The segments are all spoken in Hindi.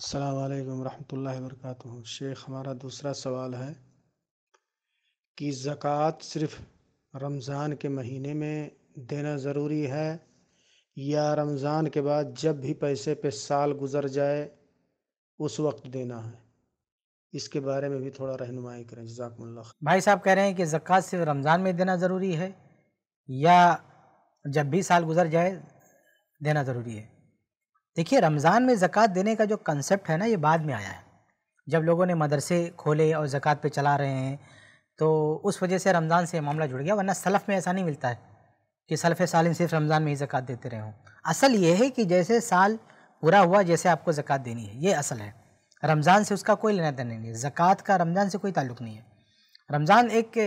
अल्लाम वरहमल वर्क शेख हमारा दूसरा सवाल है कि ज़क़़त सिर्फ़ रमज़ान के महीने में देना ज़रूरी है या रमज़ान के बाद जब भी पैसे पे साल गुज़र जाए उस वक्त देना है इसके बारे में भी थोड़ा रहनुमाई करें जजाक भाई साहब कह रहे हैं कि ज़क़़त सिर्फ रमज़ान में देना ज़रूरी है या जब भी साल गुज़र जाए देना ज़रूरी है देखिए रमज़ान में ज़क़़त देने का जो कंसेप्ट है ना ये बाद में आया है जब लोगों ने मदरसे खोले और ज़क़़त पे चला रहे हैं तो उस वजह से रमज़ान से मामला जुड़ गया वरना सलफ़ में ऐसा नहीं मिलता है कि सलफ़ सालिन सिर्फ रमज़ान में ही ज़क़़त देते रहे हों असल ये है कि जैसे साल पूरा हुआ जैसे आपको ज़क़़त देनी है ये असल है रमज़ान से उसका कोई लेना देना नहीं है ज़क़़त का रमज़ान से कोई ताल्लुक नहीं है रमज़ान एक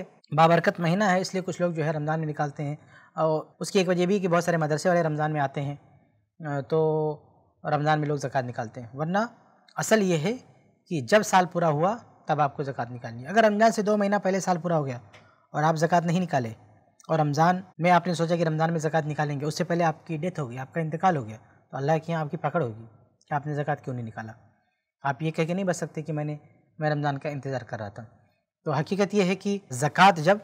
बाबरकत महीना है इसलिए कुछ लोग जो है रमज़ान में निकालते हैं और उसकी एक वजह भी कि बहुत सारे मदरसे वाले रमज़ान में आते हैं तो और रमज़ान में लोग ज़क़़त निकालते हैं वरना असल ये है कि जब साल पूरा हुआ तब आपको ज़क़़त निकालनी है अगर रमज़ान से दो महीना पहले साल पूरा हो गया और आप ज़क़़त नहीं निकाले और रमज़ान में आपने सोचा कि रमज़ान में ज़क़़त निकालेंगे उससे पहले आपकी डेथ होगी आपका इंतकाल हो गया तो अल्लाह के यहाँ आपकी पकड़ होगी कि आपने ज़क़़त क्यों नहीं निकाला आप ये कह के नहीं बच सकते कि मैंने मैं रमज़ान का इंतज़ार कर रहा था तो हकीकत यह है कि ज़क़़त जब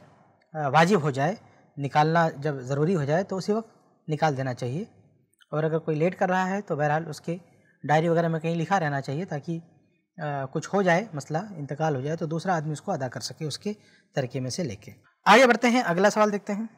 वाजिब हो जाए निकालना जब ज़रूरी हो जाए तो उसी वक्त निकाल देना चाहिए और अगर कोई लेट कर रहा है तो बहरहाल उसके डायरी वगैरह में कहीं लिखा रहना चाहिए ताकि आ, कुछ हो जाए मसला इंतकाल हो जाए तो दूसरा आदमी उसको अदा कर सके उसके तरीके में से लेके आगे बढ़ते हैं अगला सवाल देखते हैं